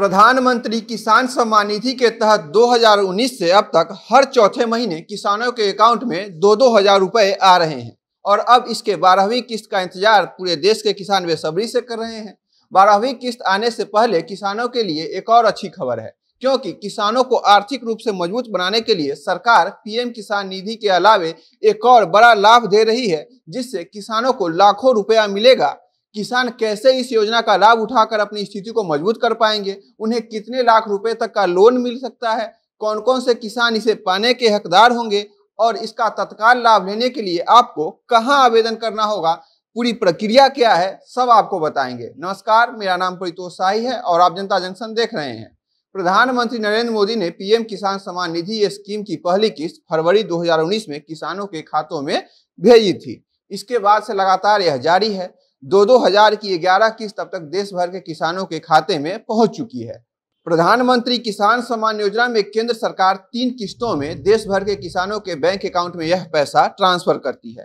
प्रधानमंत्री किसान सम्मान निधि के तहत 2019 से अब तक हर चौथे महीने किसानों के अकाउंट में दो दो हजार रुपये आ रहे हैं और अब इसके बारहवीं किस्त का इंतजार पूरे देश के किसान बेसब्री से कर रहे हैं बारहवीं किस्त आने से पहले किसानों के लिए एक और अच्छी खबर है क्योंकि किसानों को आर्थिक रूप से मजबूत बनाने के लिए सरकार पीएम किसान निधि के अलावे एक और बड़ा लाभ दे रही है जिससे किसानों को लाखों रुपया मिलेगा किसान कैसे इस योजना का लाभ उठाकर अपनी स्थिति को मजबूत कर पाएंगे उन्हें कितने लाख रुपए तक का लोन मिल सकता है कौन कौन से किसान इसे पाने के हकदार होंगे और इसका तत्काल लाभ लेने के लिए आपको कहाँ आवेदन करना होगा पूरी प्रक्रिया क्या है सब आपको बताएंगे नमस्कार मेरा नाम परितोष शाही है और आप जनता जंक्शन देख रहे हैं प्रधानमंत्री नरेंद्र मोदी ने पीएम किसान सम्मान निधि स्कीम की पहली किस्त फरवरी 2019 में किसानों के खातों में भेजी थी इसके बाद से लगातार यह जारी है दो दो हजार की ग्यारह किस्त अब तक देश भर के किसानों के खाते में पहुंच चुकी है प्रधानमंत्री किसान सम्मान योजना में केंद्र सरकार तीन किस्तों में देश भर के किसानों के बैंक अकाउंट में यह पैसा ट्रांसफर करती है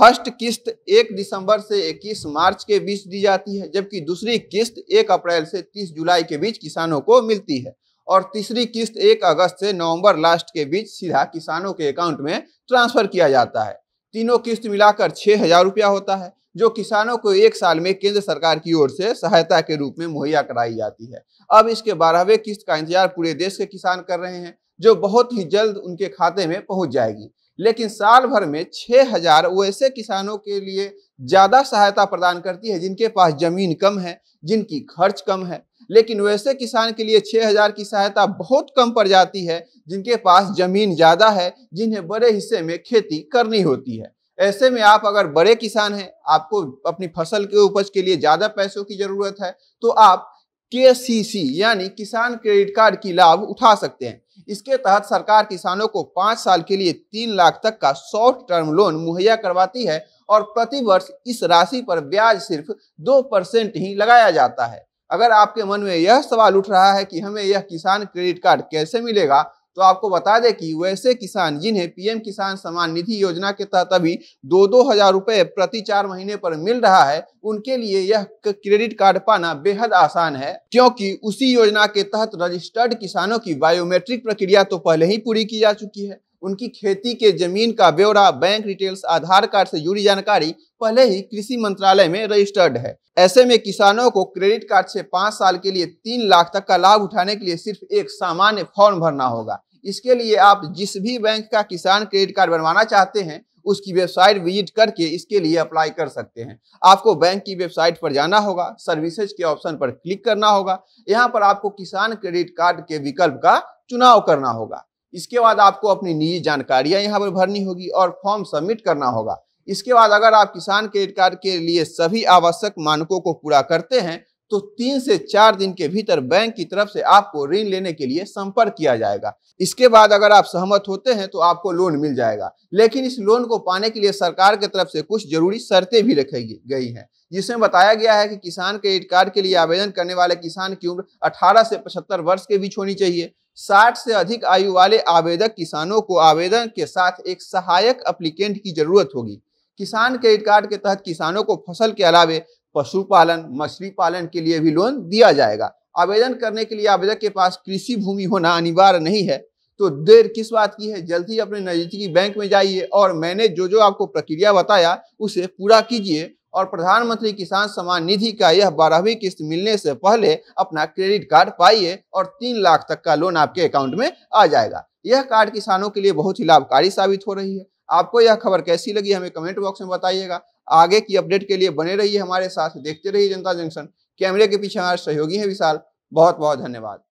फर्स्ट किस्त 1 दिसंबर से 21 मार्च के बीच दी जाती है जबकि दूसरी किस्त 1 अप्रैल से 30 जुलाई के बीच किसानों को मिलती है और तीसरी किस्त 1 अगस्त से नवंबर लास्ट के बीच सीधा किसानों के अकाउंट में ट्रांसफर किया जाता है तीनों किस्त मिलाकर छः हजार रुपया होता है जो किसानों को एक साल में केंद्र सरकार की ओर से सहायता के रूप में मुहैया कराई जाती है अब इसके बारहवें किस्त का इंतजार पूरे देश के किसान कर रहे हैं जो बहुत ही जल्द उनके खाते में पहुंच जाएगी लेकिन साल भर में छः हजार वो ऐसे किसानों के लिए ज़्यादा सहायता प्रदान करती है जिनके पास जमीन कम है जिनकी खर्च कम है लेकिन वैसे किसान के लिए 6000 की सहायता बहुत कम पड़ जाती है जिनके पास जमीन ज़्यादा है जिन्हें बड़े हिस्से में खेती करनी होती है ऐसे में आप अगर बड़े किसान हैं आपको अपनी फसल के उपज के लिए ज़्यादा पैसों की ज़रूरत है तो आप के यानी किसान क्रेडिट कार्ड की लाभ उठा सकते हैं इसके तहत सरकार किसानों को पाँच साल के लिए तीन लाख तक का शॉर्ट टर्म लोन मुहैया करवाती है और प्रति वर्ष इस राशि पर ब्याज सिर्फ दो परसेंट ही लगाया जाता है अगर आपके मन में यह सवाल उठ रहा है कि हमें यह किसान क्रेडिट कार्ड कैसे मिलेगा तो आपको बता दें कि वैसे किसान जिन्हें पीएम किसान सम्मान निधि योजना के तहत अभी दो दो हजार रुपये प्रति चार महीने पर मिल रहा है उनके लिए यह क्रेडिट कार्ड पाना बेहद आसान है क्योंकि उसी योजना के तहत रजिस्टर्ड किसानों की बायोमेट्रिक प्रक्रिया तो पहले ही पूरी की जा चुकी है उनकी खेती के जमीन का ब्यौरा बैंक डिटेल्स आधार कार्ड से जुड़ी जानकारी पहले ही कृषि मंत्रालय में रजिस्टर्ड है ऐसे में किसानों को क्रेडिट कार्ड से पाँच साल के लिए तीन लाख तक का लाभ उठाने के लिए सिर्फ एक सामान्य फॉर्म भरना होगा इसके लिए आप जिस भी बैंक का किसान क्रेडिट कार्ड बनवाना चाहते हैं उसकी वेबसाइट विजिट करके इसके लिए अप्लाई कर सकते हैं आपको बैंक की वेबसाइट पर जाना होगा सर्विसेज के ऑप्शन पर क्लिक करना होगा यहाँ पर आपको किसान क्रेडिट कार्ड के विकल्प का चुनाव करना होगा इसके बाद आपको अपनी निजी जानकारियां यहाँ पर भरनी होगी और फॉर्म सबमिट करना होगा इसके बाद अगर आप किसान क्रेडिट कार्ड के लिए सभी आवश्यक मानकों को पूरा करते हैं तो तीन से चार दिन के भीतर बैंक की तरफ से आपको ऋण लेने के लिए संपर्क किया जाएगा इसके बाद अगर आप सहमत होते हैं तो आपको लोन मिल जाएगा लेकिन इस लोन को पाने के लिए सरकार की तरफ से कुछ जरूरी शर्तें भी रखी गई हैं जिसमें बताया गया है कि किसान क्रेडिट कार्ड के लिए आवेदन करने वाले किसान की उम्र अठारह से पचहत्तर वर्ष के बीच होनी चाहिए साठ से अधिक आयु वाले आवेदक किसानों को आवेदन के साथ एक सहायक अप्लीकेंट की जरूरत होगी किसान क्रेडिट कार्ड के तहत किसानों को फसल के अलावे पशुपालन मछली पालन के लिए भी लोन दिया जाएगा आवेदन करने के लिए आवेदक के पास कृषि भूमि होना अनिवार्य नहीं है तो देर किस बात की है जल्द ही अपने नजदीकी बैंक में जाइए और मैंने जो जो आपको प्रक्रिया बताया उसे पूरा कीजिए और प्रधानमंत्री किसान सम्मान निधि का यह बारहवीं किस्त मिलने से पहले अपना क्रेडिट कार्ड पाइए और तीन लाख तक का लोन आपके अकाउंट में आ जाएगा यह कार्ड किसानों के लिए बहुत ही लाभकारी साबित हो रही है आपको यह खबर कैसी लगी हमें कमेंट बॉक्स में बताइएगा आगे की अपडेट के लिए बने रहिए हमारे साथ देखते रहिए जनता जंक्शन कैमरे के पीछे हमारे सहयोगी हैं विशाल बहुत बहुत धन्यवाद